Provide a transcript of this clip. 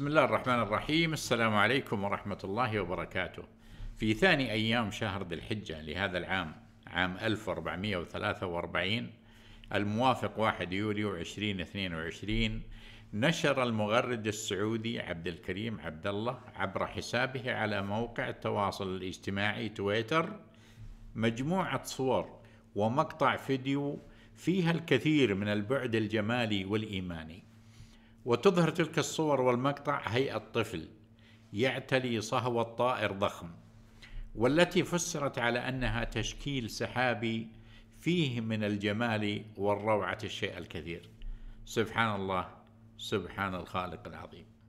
بسم الله الرحمن الرحيم السلام عليكم ورحمة الله وبركاته في ثاني أيام شهر ذي الحجة لهذا العام عام 1443 الموافق 1 يوليو 2022 نشر المغرد السعودي عبد الكريم عبد الله عبر حسابه على موقع التواصل الاجتماعي تويتر مجموعة صور ومقطع فيديو فيها الكثير من البعد الجمالي والإيماني وتظهر تلك الصور والمقطع هيئة طفل يعتلي صهو طائر ضخم والتي فسرت على أنها تشكيل سحابي فيه من الجمال والروعة الشيء الكثير سبحان الله سبحان الخالق العظيم